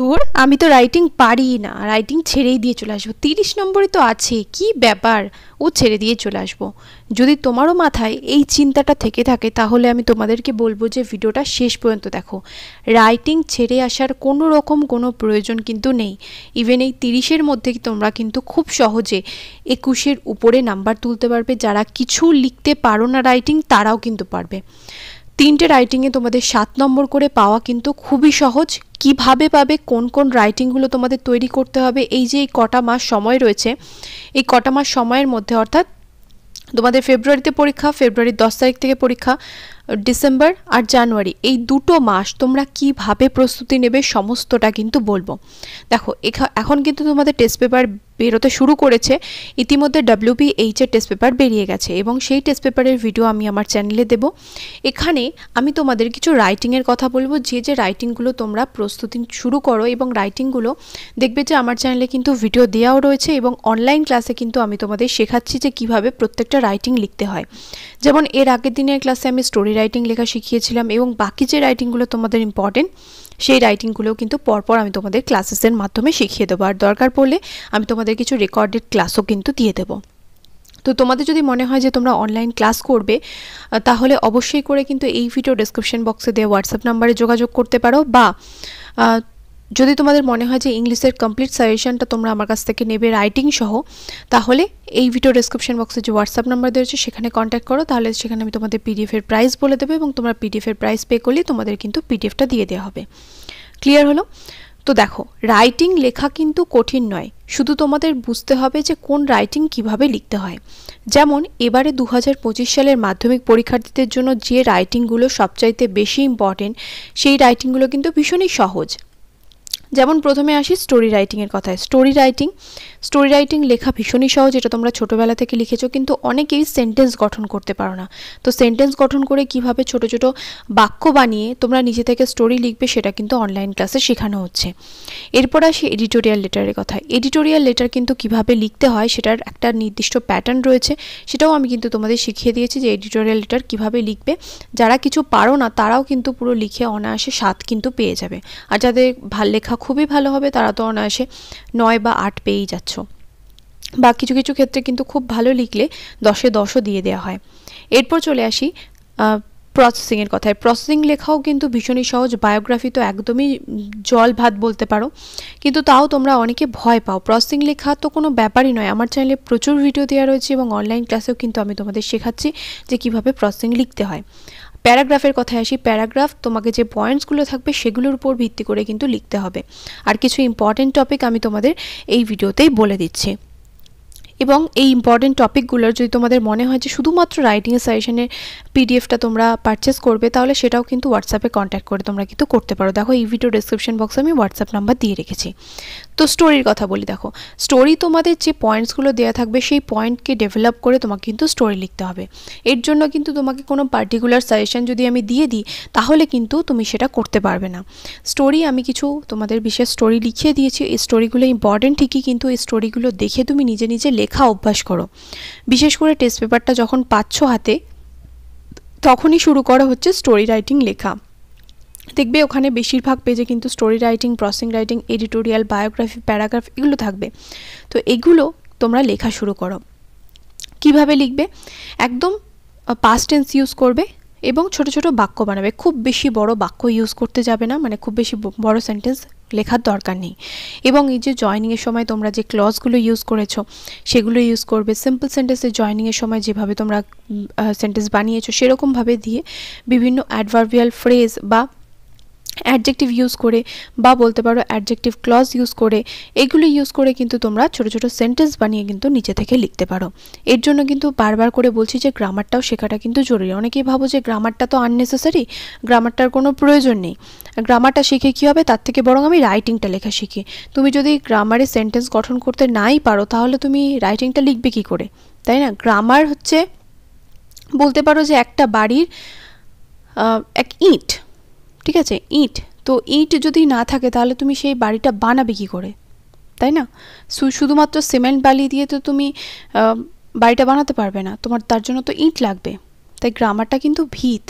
তোর আমি তো রাইটিং পারি না রাইটিং ছেড়েই দিয়ে চলে আসবো তিরিশ নম্বরে তো আছে কি ব্যাপার ও ছেড়ে দিয়ে চলে আসবো যদি তোমারও মাথায় এই চিন্তাটা থেকে থাকে তাহলে আমি তোমাদেরকে বলবো যে ভিডিওটা শেষ পর্যন্ত দেখো রাইটিং ছেড়ে আসার কোনো রকম কোনো প্রয়োজন কিন্তু নেই ইভেন এই তিরিশের মধ্যে তোমরা কিন্তু খুব সহজে একুশের উপরে নাম্বার তুলতে পারবে যারা কিছু লিখতে পারো না রাইটিং তারাও কিন্তু পারবে তিনটে রাইটিংয়ে তোমাদের সাত নম্বর করে পাওয়া কিন্তু খুবই সহজ কিভাবে পাবে কোন কোন রাইটিংগুলো তোমাদের তৈরি করতে হবে এই যে এই কটা মাস সময় রয়েছে এই কটা মাস সময়ের মধ্যে অর্থাৎ তোমাদের ফেব্রুয়ারিতে পরীক্ষা ফেব্রুয়ারির দশ তারিখ থেকে পরীক্ষা ডিসেম্বর আর জানুয়ারি এই দুটো মাস তোমরা কিভাবে প্রস্তুতি নেবে সমস্তটা কিন্তু বলবো দেখো এখন কিন্তু তোমাদের টেস্ট পেপার বেরোতে শুরু করেছে ইতিমধ্যে ডাব্লিউবি এর টেস্ট পেপার বেরিয়ে গেছে এবং সেই টেস্ট পেপারের ভিডিও আমি আমার চ্যানেলে দেব এখানে আমি তোমাদের কিছু রাইটিংয়ের কথা বলবো যে যে রাইটিংগুলো তোমরা প্রস্তুতি শুরু করো এবং রাইটিংগুলো দেখবে যে আমার চ্যানেলে কিন্তু ভিডিও দেওয়াও রয়েছে এবং অনলাইন ক্লাসে কিন্তু আমি তোমাদের শেখাচ্ছি যে কিভাবে প্রত্যেকটা রাইটিং লিখতে হয় যেমন এর আগের দিনের ক্লাসে আমি স্টোরি রাইটিং লেখা শিখিয়েছিলাম এবং বাকি যে রাইটিংগুলো তোমাদের ইম্পর্টেন্ট সেই রাইটিংগুলো কিন্তু পরপর আমি তোমাদের ক্লাসেসের মাধ্যমে শিখিয়ে দেবো আর দরকার পড়লে আমি তোমাদের তোমাদের কিছু রেকর্ডেড ক্লাসও কিন্তু দিয়ে দেবো তো তোমাদের যদি মনে হয় যে তোমরা অনলাইন ক্লাস করবে তাহলে অবশ্যই করে কিন্তু এই ভিডিও ডেসক্রিপশন বক্সে দিয়ে হোয়াটসঅ্যাপ নাম্বারে যোগাযোগ করতে পারো বা যদি তোমাদের মনে হয় যে ইংলিশের কমপ্লিট সাজেশনটা তোমরা আমার কাছ থেকে নেবে রাইটিং সহ তাহলে এই ভিডিও ডেসক্রিপশন বক্সে যে হোয়াটসঅ্যাপ নাম্বার রয়েছে সেখানে কন্ট্যাক্ট করো তাহলে সেখানে আমি তোমাদের পিডিএফের প্রাইস বলে দেবো এবং তোমরা পিডিএফের প্রাইস পে করলে তোমাদের কিন্তু পিডিএফটা দিয়ে দেওয়া হবে ক্লিয়ার হলো তো দেখো রাইটিং লেখা কিন্তু কঠিন নয় শুধু তোমাদের বুঝতে হবে যে কোন রাইটিং কিভাবে লিখতে হয় যেমন এবারে দু সালের মাধ্যমিক পরীক্ষার্থীদের জন্য যে রাইটিংগুলো সবচাইতে বেশি ইম্পর্টেন্ট সেই রাইটিংগুলো কিন্তু ভীষণই সহজ যেমন প্রথমে আসি স্টোরি রাইটিংয়ের কথায় স্টোরি রাইটিং স্টোরি রাইটিং লেখা ভীষণই সহজ এটা তোমরা ছোটোবেলা থেকে লিখেছো কিন্তু অনেকেই সেন্টেন্স গঠন করতে পারো না তো সেন্টেন্স গঠন করে কিভাবে ছোট ছোট বাক্য বানিয়ে তোমরা নিজে থেকে স্টোরি লিখবে সেটা কিন্তু অনলাইন ক্লাসে শেখানো হচ্ছে এরপর আসি এডিটোরিয়াল লেটারের কথা এডিটোরিয়াল লেটার কিন্তু কিভাবে লিখতে হয় সেটার একটা নির্দিষ্ট প্যাটার্ন রয়েছে সেটাও আমি কিন্তু তোমাদের শিখিয়ে দিয়েছি যে এডিটোরিয়াল লেটার কিভাবে লিখবে যারা কিছু পারো না তারাও কিন্তু পুরো লিখে অনায়াসে স্বাদ কিন্তু পেয়ে যাবে আর যাদের ভাল লেখা খুবই ভালো হবে তারা তো অনায়াসে নয় বা আট পেয়েই যাচ্ছ বা কিছু কিছু ক্ষেত্রে কিন্তু খুব ভালো লিখলে দশে দশও দিয়ে দেওয়া হয় এরপর চলে আসি প্রসেসিংয়ের কথায় প্রসেসিং লেখাও কিন্তু ভীষণই সহজ বায়োগ্রাফি তো একদমই জল ভাত বলতে পারো কিন্তু তাও তোমরা অনেকে ভয় পাও প্রসেসিং লেখা তো কোনো ব্যাপারই নয় আমার চ্যানেলে প্রচুর ভিডিও দেওয়া রয়েছে এবং অনলাইন ক্লাসেও কিন্তু আমি তোমাদের শেখাচ্ছি যে কিভাবে প্রসেসিং লিখতে হয় প্যারাগ্রাফের কথায় আসি প্যারাগ্রাফ তোমাকে যে পয়েন্টসগুলো থাকবে সেগুলোর উপর ভিত্তি করে কিন্তু লিখতে হবে আর কিছু ইম্পর্টেন্ট টপিক আমি তোমাদের এই ভিডিওতেই বলে দিচ্ছি এবং এই ইম্পর্টেন্ট টপিকগুলোর যদি তোমাদের মনে হয় যে শুধুমাত্র রাইটিং সাজেশনের পিডিএফটা তোমরা পারচেস করবে তাহলে সেটাও কিন্তু হোয়াটসঅ্যাপে কন্ট্যাক্ট করে তোমরা কিন্তু করতে পারো দেখো এই ভিডিও ডিসক্রিপশন বক্সে আমি হোয়াটসঅ্যাপ নাম্বার দিয়ে রেখেছি তো স্টোরির কথা বলি দেখো স্টোরি তোমাদের যে পয়েন্টসগুলো দেওয়া থাকবে সেই পয়েন্টকে ডেভেলপ করে তোমাকে কিন্তু স্টোরি লিখতে হবে এর জন্য কিন্তু তোমাকে কোনো পার্টিকুলার সাজেশন যদি আমি দিয়ে দিই তাহলে কিন্তু তুমি সেটা করতে পারবে না স্টোরি আমি কিছু তোমাদের বিশেষ স্টোরি লিখিয়ে দিয়েছি এই স্টোরিগুলো ইম্পর্টেন্ট ঠিকই কিন্তু এই স্টোরিগুলো দেখে তুমি নিজে নিজে লেখা অভ্যাস করো বিশেষ করে টেস্ট পেপারটা যখন পাচ্ছ হাতে তখনই শুরু করা হচ্ছে স্টোরি রাইটিং লেখা দেখবে ওখানে বেশিরভাগ পেজে কিন্তু story writing process writing editorial biography paragraph এগুলো থাকবে তো এগুলো তোমরা লেখা শুরু করো কিভাবে লিখবে একদম পাস্ট টেন্স ইউজ করবে এবং ছোট ছোট বাক্য বানাবে খুব বেশি বড় বাক্য ইউজ করতে যাবে না মানে খুব বেশি বড় সেন্টেন্স লেখার দরকার নেই এবং এই যে জয়নিংয়ের সময় তোমরা যে ক্লজগুলো ইউজ করেছো সেগুলো ইউজ করবে সিম্পল সেন্টেন্সে জয়নিংয়ের সময় যেভাবে তোমরা সেন্টেন্স বানিয়েছো সেরকমভাবে দিয়ে বিভিন্ন অ্যাডভার্ভিয়াল ফ্রেজ বা অ্যাডজেক্টিভ ইউজ করে বা বলতে পারো অ্যাডজেক্টিভ ক্লজ ইউজ করে এগুলো ইউজ করে কিন্তু তোমরা ছোট ছোট সেন্টেন্স বানিয়ে কিন্তু নিচে থেকে লিখতে পারো এর জন্য কিন্তু বারবার করে বলছি যে গ্রামারটাও শেখাটা কিন্তু জরুরি অনেকেই ভাবো যে গ্রামারটা তো আননেসেসারি গ্রামারটার কোনো প্রয়োজন নেই গ্রামারটা শিখে কী হবে তার থেকে বরং আমি রাইটিংটা লেখা শিখি তুমি যদি গ্রামারে সেন্টেন্স গঠন করতে নাই পারো তাহলে তুমি রাইটিংটা লিখবে কী করে তাই না গ্রামার হচ্ছে বলতে পারো যে একটা বাড়ির এক ইট ঠিক আছে ইট তো ইট যদি না থাকে তাহলে তুমি সেই বাড়িটা বানাবে কী করে তাই না শুধুমাত্র সিমেন্ট বালি দিয়ে তো তুমি বাড়িটা বানাতে পারবে না তোমার তার জন্য তো ইট লাগবে তাই গ্রামারটা কিন্তু ভিত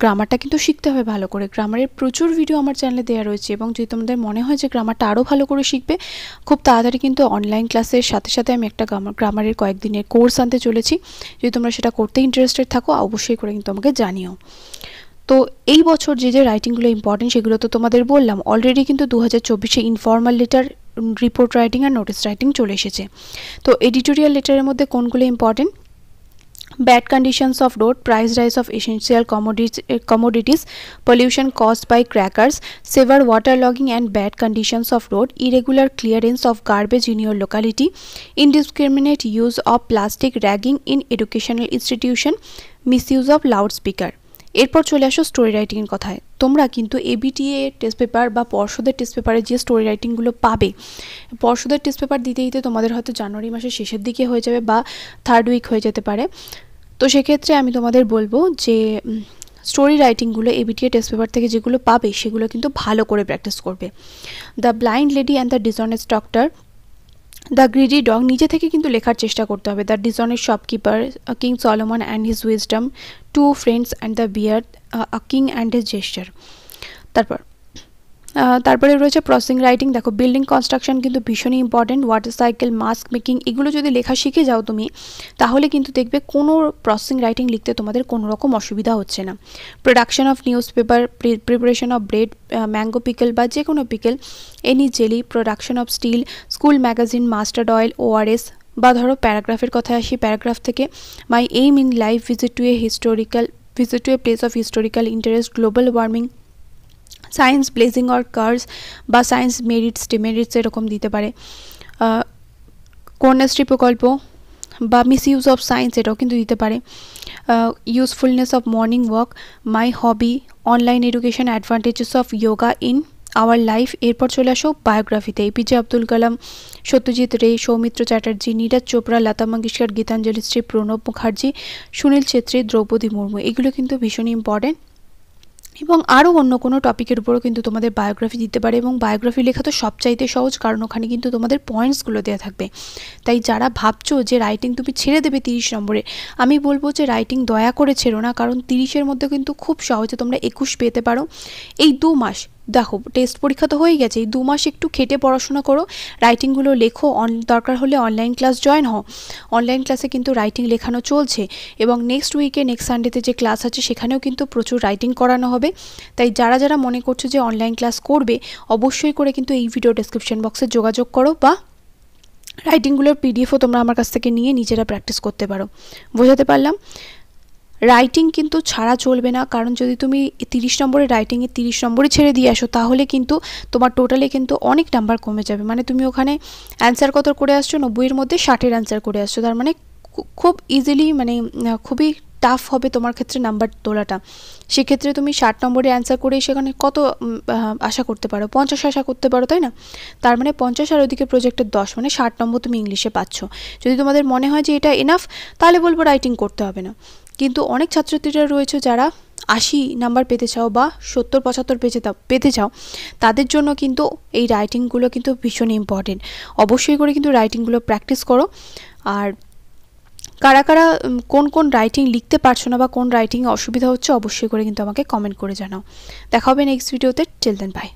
গ্রামারটা কিন্তু শিখতে হবে ভালো করে গ্রামারের প্রচুর ভিডিও আমার চ্যানেলে দেওয়া রয়েছে এবং যদি তোমাদের মনে হয় যে গ্রামারটা আরও ভালো করে শিখবে খুব তাড়াতাড়ি কিন্তু অনলাইন ক্লাসের সাথে সাথে আমি একটা গ্রামারের কয়েকদিনের কোর্স আনতে চলেছি যদি তোমরা সেটা করতে ইন্টারেস্টেড থাকো অবশ্যই করে কিন্তু আমাকে জানিও তো এই বছর যে যে রাইটিংগুলো ইম্পর্টেন্ট সেগুলো তো তোমাদের বললাম অলরেডি কিন্তু দু হাজার চব্বিশে ইনফর্মাল লেটার রিপোর্ট রাইটিং আর নোটিস রাইটিং চলে এসেছে তো এডিটোরিয়াল লেটারের মধ্যে কোনগুলো important bad conditions of road price rise of essential commodities commodities pollution caused by crackers severe waterlogging and bad conditions of road irregular clearance of garbage in your locality indiscriminate use of plastic ragging in educational institution miss of loudspeaker এরপর চলে আসো story এর কথায় তোমরা কিন্তু ABTA test paper বা পর্ষদের test পেপারে যে স্টোরি রাইটিংগুলো পাবে পর্ষদের টেস্ট পেপার দিতে দিতে তোমাদের হয়তো জানুয়ারি মাসের শেষের দিকে হয়ে যাবে বা থার্ড উইক হয়ে যেতে পারে তো সেক্ষেত্রে আমি তোমাদের বলবো যে স্টোরি রাইটিংগুলো এবিটিএ টেস্ট পেপার থেকে যেগুলো পাবে সেগুলো কিন্তু ভালো করে প্র্যাকটিস করবে the blind lady and the dishonest doctor the greedy dog নিজে থেকে কিন্তু লেখার চেষ্টা করতে হবে the dishonest shopkeeper king Solomon and his wisdom two friends and the bear king and his jester তারপর তারপরে রয়েছে প্রসিং রাইটিং দেখো বিল্ডিং কনস্ট্রাকশন কিন্তু ভীষণই important water cycle mask making এগুলো যদি লেখা শিখে যাও তুমি তাহলে কিন্তু দেখবে কোনো প্রসিং রাইটিং লিখতে তোমাদের কোনো রকম অসুবিধা হচ্ছে না production of newspaper preparation of bread mango pickle বা যে কোনো pickle any jelly production of steel school magazine mustard oil ORS বা ধরো প্যারাগ্রাফের কথায় আসি প্যারাগ্রাফ থেকে my aim in life visit to a historical visit to a place of historical interest global warming science blessing or curse বা science merits demerits এরকম দিতে পারে কন্যাশ্রী প্রকল্প বা মিস ইউজ অফ সায়েন্স এটাও কিন্তু দিতে পারে usefulness of morning walk my hobby online education advantages of yoga in our life এরপর চলে আসো বায়োগ্রাফিতে এপিজে আব্দুল কালাম সত্যজিৎ রে সৌমিত্র চ্যাটার্জি নীরাজ চোপড়া লতা মঙ্গেশকর গীতাঞ্জলি শ্রী প্রণব মুখার্জি সুনীল ছেত্রী দ্রৌপদী মুর্মু এগুলো কিন্তু ভীষণই ইম্পর্টেন্ট এবং আরও অন্য কোনো টপিকের উপরও কিন্তু তোমাদের বায়োগ্রাফি দিতে পারে এবং বায়োগ্রাফি লেখা তো সবচাইতে সহজ কারণ ওখানে কিন্তু তোমাদের পয়েন্টসগুলো দেওয়া থাকবে তাই যারা ভাবছো যে রাইটিং তুমি ছেড়ে দেবে তিরিশ নম্বরে আমি বলবো যে রাইটিং দয়া করে ছেড়ো না কারণ তিরিশের মধ্যে কিন্তু খুব সহজে তোমরা একুশ পেতে পারো এই দু মাস দেখো টেস্ট পরীক্ষা তো হয়ে গেছে এই দু মাস একটু খেটে পড়াশোনা করো রাইটিংগুলো লেখো অন দরকার হলে অনলাইন ক্লাস জয়েন হও অনলাইন ক্লাসে কিন্তু রাইটিং লেখানো চলছে এবং নেক্সট উইকে নেক্সট সানডেতে যে ক্লাস আছে সেখানেও কিন্তু প্রচুর রাইটিং করানো হবে তাই যারা যারা মনে করছো যে অনলাইন ক্লাস করবে অবশ্যই করে কিন্তু এই ভিডিও ডেসক্রিপশন বক্সে যোগাযোগ করো বা রাইটিংগুলোর পিডিএফও তোমরা আমার কাছ থেকে নিয়ে নিজেরা প্র্যাকটিস করতে পারো বোঝাতে পারলাম রাইটিং কিন্তু ছাড়া চলবে না কারণ যদি তুমি তিরিশ নম্বরে রাইটিংয়ে তিরিশ নম্বরে ছেড়ে দিয়ে আসো তাহলে কিন্তু তোমার টোটালে কিন্তু অনেক নাম্বার কমে যাবে মানে তুমি ওখানে অ্যান্সার কত করে আসছো নব্বইয়ের মধ্যে ষাটের অ্যান্সার করে আসছো তার মানে খুব ইজিলি মানে খুবই টাফ হবে তোমার ক্ষেত্রে নাম্বার তোলাটা সেক্ষেত্রে তুমি ষাট নম্বরে অ্যান্সার করে সেখানে কত আশা করতে পারো পঞ্চাশ আশা করতে পারো তাই না তার মানে পঞ্চাশ আর ওইদিকে প্রজেক্টের দশ মানে ষাট নম্বর তুমি ইংলিশে পাচ্ছ যদি তোমাদের মনে হয় যে এটা এনাফ তাহলে বলবো রাইটিং করতে হবে না কিন্তু অনেক ছাত্রছাত্রীরা রয়েছে যারা আশি নাম্বার পেতে চাও বা সত্তর পঁচাত্তর পেতে পেতে চাও তাদের জন্য কিন্তু এই রাইটিংগুলো কিন্তু ভীষণ ইম্পর্টেন্ট অবশ্যই করে কিন্তু রাইটিংগুলো প্র্যাকটিস করো আর কারা কারা কোন কোন রাইটিং লিখতে পারছো না বা কোন রাইটিংয়ে অসুবিধা হচ্ছে অবশ্যই করে কিন্তু আমাকে কমেন্ট করে জানাও দেখা হবে নেক্সট ভিডিওতে টেল দেন বাই